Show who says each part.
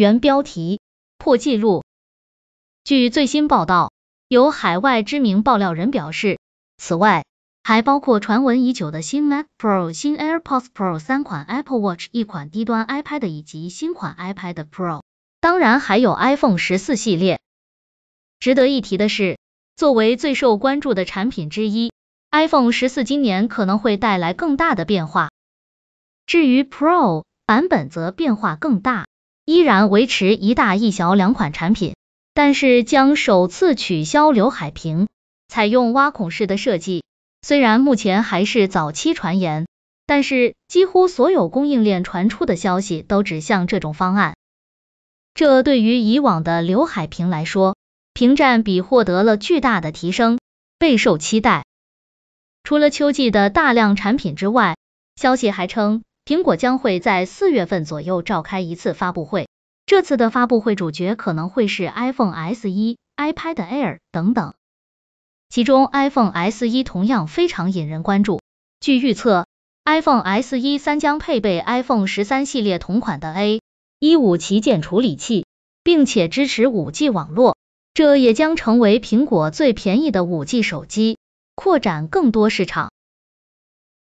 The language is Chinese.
Speaker 1: 原标题：破纪录。据最新报道，有海外知名爆料人表示，此外还包括传闻已久的新 Mac Pro、新 AirPods Pro 三款 Apple Watch 一款低端 iPad 以及新款 iPad Pro，当然还有 iPhone 十四系列。值得一提的是，作为最受关注的产品之一，iPhone 十四今年可能会带来更大的变化，至于 Pro 版本则变化更大。依然维持一大一小两款产品，但是将首次取消刘海屏，采用挖孔式的设计。虽然目前还是早期传言，但是几乎所有供应链传出的消息都指向这种方案。这对于以往的刘海屏来说，屏占比获得了巨大的提升，备受期待。除了秋季的大量产品之外，消息还称。苹果将会在四月份左右召开一次发布会，这次的发布会主角可能会是 iPhone s e iPad Air 等等。其中 iPhone s e 同样非常引人关注。据预测，iPhone s 三将配备 iPhone 13系列同款的 A15 旗舰处理器，并且支持 5G 网络，这也将成为苹果最便宜的 5G 手机，扩展更多市场。